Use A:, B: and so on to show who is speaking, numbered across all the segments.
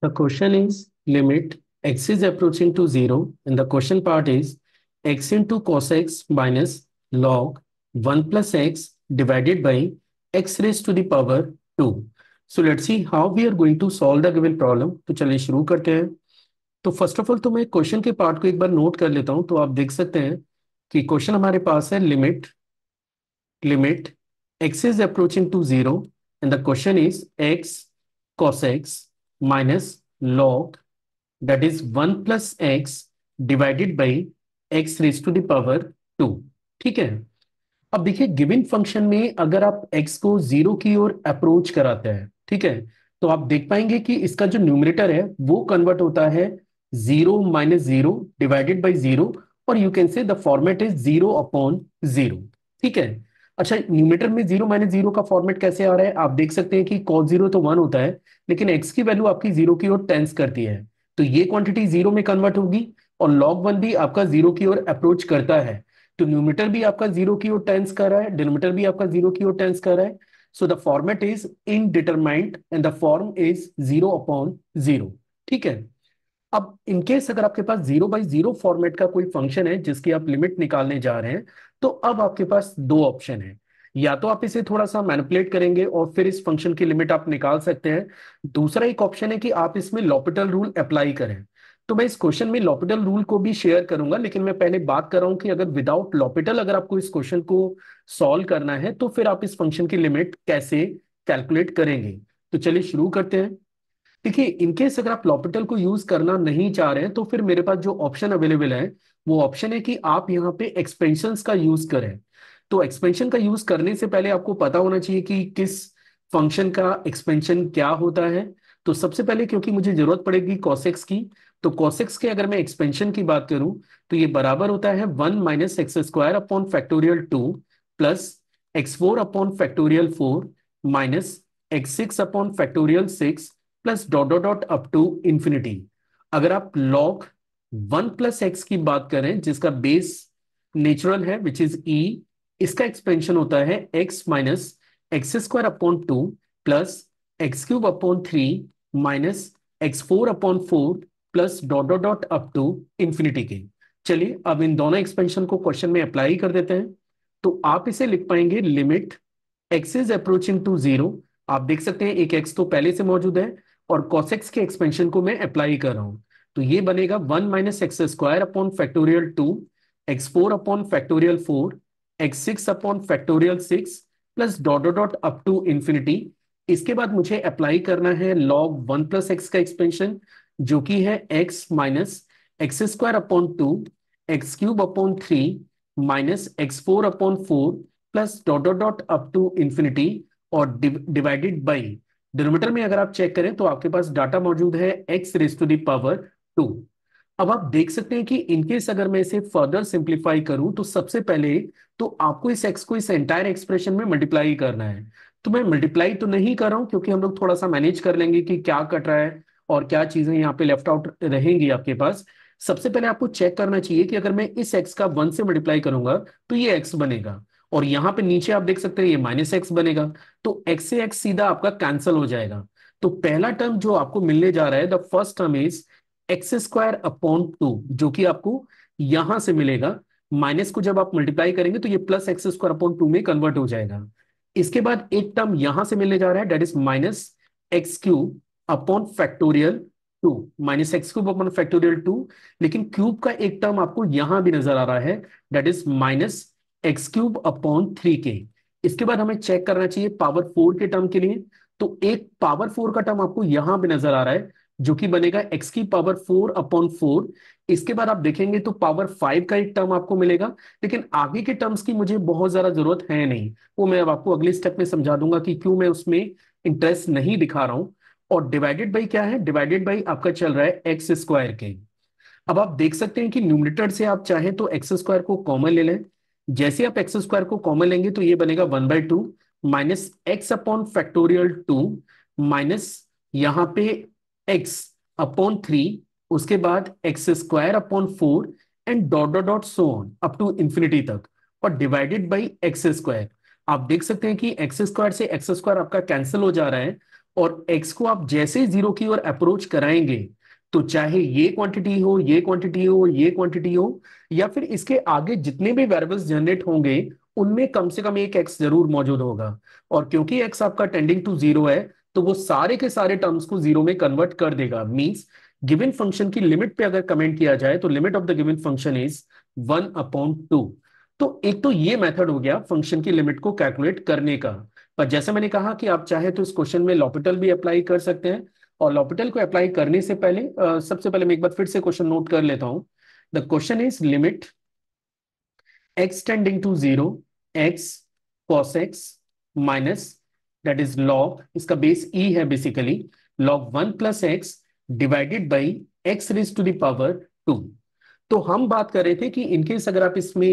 A: The question is limit x is approaching to 0 and the question part is x into cos x minus log 1 plus x divided by x raised to the power 2. So let's see how we are going to solve the given problem. तो चलिए शुरू करते हैं तो first of all तो मैं question के part को एक बार नोट कर लेता हूं तो आप देख सकते हैं कि क्वेश्चन हमारे पास है limit limit x is approaching to 0 and the question is x cos x minus log that is 1 plus x divided by x raise to the power two ठीक है अब देखिए गिवन फंक्शन में अगर आप x को जीरो की ओर अप्रोच कराते हैं ठीक है तो आप देख पाएंगे कि इसका जो न्यूमरेटर है वो कन्वर्ट होता है zero minus zero divided by zero और you can say the format is zero upon zero ठीक है अच्छा न्यूमीटर में जीरो माइनस जीरो का फॉर्मेट कैसे आ रहा है आप देख सकते हैं कि कॉस जीरो तो वन होता है लेकिन एक्स की वैल्यू आपकी जीरो की ओर टेंस करती है तो ये क्वांटिटी जीरो में कन्वर्ट होगी और लॉग वन भी आपका जीरो की ओर अप्रोच करता है तो न्यूमीटर भी आपका जीरो की ओर टेंस कर रहा है डिनोमीटर भी आपका जीरो की ओर टेंस कर रहा है so the format is in determined and the form is zero upon zero ठीक है अब इनकेस अगर आपके पास जीरो बाई जीरो फॉर्मेट का कोई फंक्शन है जिसकी आप लिमिट निकालने जा रहे हैं तो अब आपके पास दो ऑप्शन है या तो आप इसे थोड़ा सा मैनिपुलेट करेंगे और फिर इस फंक्शन की लिमिट आप निकाल सकते हैं दूसरा एक ऑप्शन है कि आप इसमें लॉपिटल रूल अप्लाई करें तो मैं इस क्वेश्चन में लॉपिटल रूल को भी शेयर करूंगा लेकिन मैं पहले बात कर रहा हूं कि अगर विदाउट लॉपिटल अगर आपको इस क्वेश्चन को सॉल्व करना है तो फिर आप इस फंक्शन की लिमिट कैसे कैलकुलेट करेंगे तो चलिए शुरू करते हैं देखिए इनकेस अगर आप लॉपिटल को यूज करना नहीं चाह रहे हैं तो फिर मेरे पास जो ऑप्शन अवेलेबल है वो ऑप्शन है कि आप यहाँ पे एक्सपेंशन का यूज करें तो एक्सपेंशन का यूज करने से पहले आपको पता होना चाहिए कि किस फंक्शन का एक्सपेंशन क्या होता है तो सबसे पहले क्योंकि मुझे जरूरत पड़ेगी कॉसेक्स की तो कॉसेक्स के अगर मैं एक्सपेंशन की बात करूं तो ये बराबर होता है one minus x square upon factorial two plus x four upon factorial four minus x six upon factorial six plus dot dot dot up to infinity अगर आप लॉग वन प्लस एक्स की बात करें जिसका बेस नेचुरल है which is ई इसका expansion होता है x minus x square upon two plus x cube upon three minus x four upon four plus dot dot dot up to infinity के चलिए अब इन दोनों एक्सपेंशन को क्वेश्चन में अप्लाई कर देते हैं तो आप इसे लिख पाएंगे limit x is approaching to zero आप देख सकते हैं एक एक्स तो पहले से मौजूद है और कॉसेक्स के एक्सपेंशन को मैं अप्लाई कर रहा हूं तो ये बनेगा one minus x square upon factorial two x four upon factorial four x six upon factorial six plus dot dot up to infinity इसके बाद मुझे अप्लाई करना है लॉग वन प्लस एक्स का एक्सपेंशन जो कि है x minus x square upon two x cube upon three minus x four upon four plus dot dot dot up to infinity और डिवाइडेड बाई डिनोमीटर में अगर आप चेक करें तो आपके पास डाटा मौजूद है x raise to power two अब आप देख सकते हैं कि इनकेस अगर मैं इसे फर्दर सिंप्लीफाई करूं तो सबसे पहले तो आपको इस एक्स को इस एंटायर एक्सप्रेशन में मल्टीप्लाई करना है तो मैं मल्टीप्लाई तो नहीं कर रहा हूं क्योंकि हम लोग थोड़ा सा मैनेज कर लेंगे कि क्या कट रहा है और क्या चीजें यहाँ पे लेफ्ट आउट रहेंगी आपके पास सबसे पहले आपको चेक करना चाहिए कि अगर मैं इस एक्स का वन से मल्टीप्लाई करूंगा तो ये एक्स बनेगा और यहाँ पे नीचे आप देख सकते हैं ये माइनस एक्स बनेगा तो एक्स से एक्स सीधा आपका कैंसल हो जाएगा तो पहला टर्म जो आपको मिलने जा रहा है the first term is x square upon two जो कि आपको यहां से मिलेगा माइनस को जब आप मल्टीप्लाई करेंगे तो ये plus x square upon two में कन्वर्ट हो जाएगा इसके बाद एक टर्म यहां से मिलने जा रहा है that is minus x cube upon factorial two minus x cube upon factorial two लेकिन क्यूब का एक टर्म आपको यहां भी नजर आ रहा है that is minus x cube upon three के इसके बाद हमें चेक करना चाहिए पावर फोर के टर्म के लिए तो एक पावर फोर का टर्म आपको यहां भी नजर आ रहा है जो कि बनेगा x की पावर फोर अपॉन फोर इसके बाद आप देखेंगे तो पावर फाइव का एक टर्म आपको मिलेगा लेकिन आगे के टर्म्स की मुझे बहुत ज्यादा जरूरत है नहीं वो मैं अब आपको अगले स्टेप में समझा दूंगा कि क्यों मैं उसमें इंटरेस्ट नहीं दिखा रहा हूं और डिवाइडेड बाई क्या है डिवाइडेड बाई आपका चल रहा है एक्स स्क्वायर के अब आप देख सकते हैं कि न्यूमिनेटर से आप चाहें तो एक्स स्क्वायर को कॉमन ले लें जैसे आप एक्स स्क्वायर को कॉमन लेंगे तो ये बनेगा one by two minus x upon factorial two minus यहाँ पे एक्स अपॉन थ्री उसके बाद x square upon four and dot dot dot so on up to infinity तक और डिवाइडेड बाई एक्स स्क्वायर आप देख सकते हैं कि एक्स स्क्वायर से एक्स स्क्वायर आपका कैंसिल हो जा रहा है और एक्स को आप जैसे जीरो की ओर अप्रोच कराएंगे तो चाहे ये क्वांटिटी हो ये क्वांटिटी हो ये क्वांटिटी हो या फिर इसके आगे जितने भी वेरिएबल्स जनरेट होंगे उनमें कम से कम एक एक्स जरूर मौजूद होगा और क्योंकि एक्स आपका टेंडिंग टू जीरो है तो वो सारे के सारे टर्म्स को जीरो में कन्वर्ट कर देगा मीन्स गिवन फंक्शन की लिमिट पे अगर कमेंट किया जाए तो limit of the given function is one upon two तो एक तो ये मेथड हो गया फंक्शन की लिमिट को कैलकुलेट करने का पर जैसे मैंने कहा कि आप चाहे तो इस क्वेश्चन में लॉपिटल भी अप्लाई कर सकते हैं और लॉपिटल को अप्लाई करने से पहले आ, सबसे पहले मैं एक बार फिर से क्वेश्चन नोट कर लेता हूं the question is limit x tending to zero x cos x minus that is log इसका बेस ई e है basically log one plus x divided by x raise to the power two तो हम बात कर रहे थे कि इनकेस अगर आप इसमें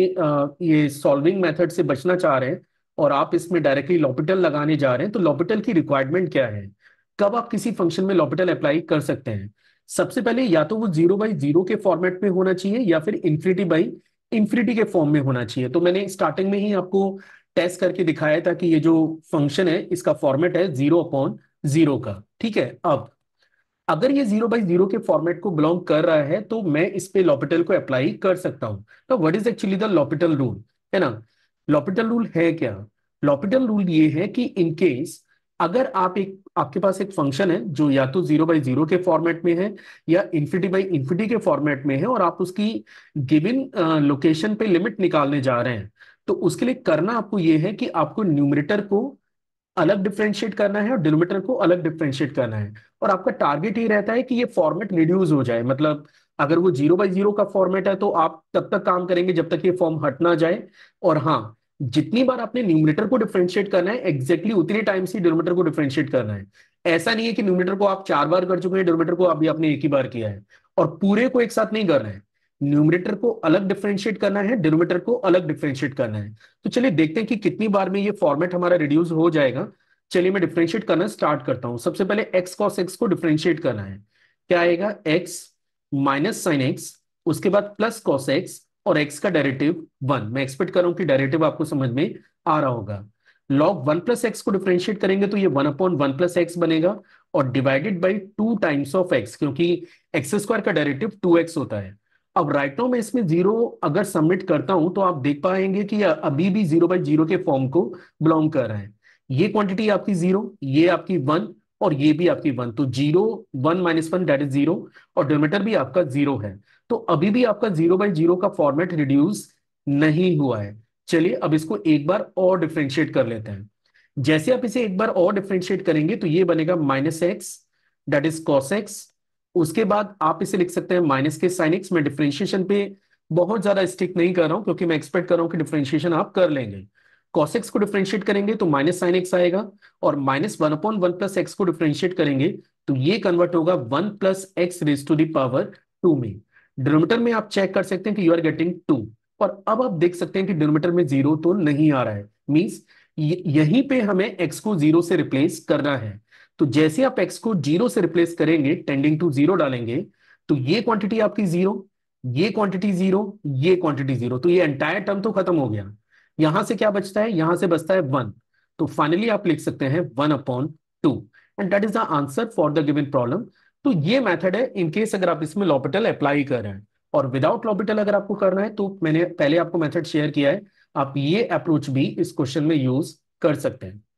A: ये सॉल्विंग मेथड से बचना चाह रहे हैं और आप इसमें डायरेक्टली लॉपिटल लगाने जा रहे हैं तो लॉपिटल की रिक्वायरमेंट क्या है कब आप किसी फंक्शन में लॉपिटल अप्लाई कर सकते हैं सबसे पहले या तो वो जीरो बाई जीरो के फॉर्मेट में होना चाहिए या फिर इन्फिनिटी बाई इन्फिनिटी के फॉर्म में होना चाहिए तो मैंने स्टार्टिंग में ही आपको टेस्ट करके दिखाया था कि ये जो फंक्शन है इसका फॉर्मेट है जीरो अपॉन जीरो का ठीक है अब अगर ये जीरो बाई जीरो के फॉर्मेट को बिलोंग कर रहा है तो मैं इस पे लॉपिटल को अप्लाई कर सकता हूं तो what is actually the L'Hopital rule है ना लॉपिटल रूल है क्या लॉपिटल रूल ये है कि इनकेस अगर आप एक आपके पास एक फंक्शन है जो या तो जीरो बाई जीरो के फॉर्मेट में है या इन्फिटी बाई इन्फिटी के फॉर्मेट में है और आप उसकी गिविन लोकेशन पे लिमिट निकालने जा रहे हैं तो उसके लिए करना आपको ये है कि आपको न्यूमरेटर को अलग डिफ्रेंशिएट करना है और डिनोमीटर को अलग डिफ्रेंशिएट करना है और आपका टारगेट ये रहता है कि ये फॉर्मेट रिड्यूस हो जाए मतलब अगर वो जीरो बाई जीरो का फॉर्मेट है तो आप तब तक काम करेंगे जब तक ये फॉर्म हट ना जाए और हाँ जितनी बार आपने न्यूमरेटर को डिफ्रेंशिएट करना है एक्जैक्टली उतने टाइम से डिनोमीटर को डिफ्रेंशिएट करना है ऐसा नहीं है कि न्यूमिनेटर को आप चार बार कर चुके हैं डिनोमीटर को अभी आपने एक ही बार किया है और पूरे को एक साथ नहीं कर रहे हैं न्यूमरेटर को अलग डिफ्रेंशिएट करना है डिनोमेटर को अलग डिफ्रेंशिएट करना है तो चलिए देखते हैं कि कितनी बार में ये फॉर्मेट हमारा रिड्यूस हो जाएगा चलिए मैं डिफ्रेंशिएट करना स्टार्ट करता हूं सबसे पहले एक्स कॉस एक्स को डिफ्रेंशिएट करना है क्या आएगा एक्स माइनस साइन एक्स उसके बाद प्लस कॉस एक्स और एक्स का डायरेटिव वन मैं एक्सपेक्ट कर रहा हूँ कि डायरेटिव आपको समझ में आ रहा होगा लॉग वन प्लस एक्स को डिफ्रेंशिएट करेंगे तो ये one upon one plus x बनेगा और divided by two times of x क्योंकि एक्स स्क्वायर का डायरेटिव टू एक्स होता है अब राइट नाउ मैं इसमें जीरो अगर सबमिट करता हूं तो आप देख पाएंगे कि अभी भी जीरो बाई जीरो के फॉर्म को बिलोंग कर रहे हैं ये क्वांटिटी आपकी जीरो ये आपकी वन और ये भी आपकी वन तो zero one minus one that is zero और डोमीटर भी आपका जीरो है तो अभी भी आपका जीरो बाई जीरो का फॉर्मेट रिड्यूस नहीं हुआ है चलिए अब इसको एक बार और डिफ्रेंशिएट कर लेते हैं जैसे आप इसे एक बार और डिफ्रेंशिएट करेंगे तो ये बनेगा minus x that is cos x उसके बाद आप इसे लिख सकते हैं माइनस के साइन एक्स मैं डिफ्रेंशिएशन पे बहुत ज्यादा स्टिक नहीं कर रहा हूं क्योंकि मैं एक्सपेक्ट कर रहा हूं कि डिफ्रेंशिएशन आप कर लेंगे कॉस एक्स को डिफ्रेंशिएट करेंगे तो माइनस साइन एक्स आएगा और minus one upon one plus x को डिफ्रेंशिएट करेंगे तो ये कन्वर्ट होगा one plus x raise to the power two में डिनोमीटर में आप चेक कर सकते हैं कि यू आर गेटिंग टू और अब आप देख सकते हैं कि डिनोमीटर में जीरो तो नहीं आ रहा है मीन्स यहीं पे हमें एक्स को जीरो से रिप्लेस करना है तो जैसे आप एक्स को जीरो से रिप्लेस करेंगे टेंडिंग टू जीरो डालेंगे तो ये क्वांटिटी आपकी जीरो ये क्वांटिटी जीरो ये क्वांटिटी जीरो तो ये एंटायर टर्म तो खत्म हो गया यहां से क्या बचता है यहां से बचता है वन तो फाइनली आप लिख सकते हैं one upon two and that is the answer for the given problem तो ये मेथड है इनकेस अगर आप इसमें लॉपिटल अप्लाई कर रहे हैं और विदाउट लॉपिटल अगर आपको करना है तो मैंने पहले आपको मेथड शेयर किया है आप ये अप्रोच भी इस क्वेश्चन में यूज कर सकते हैं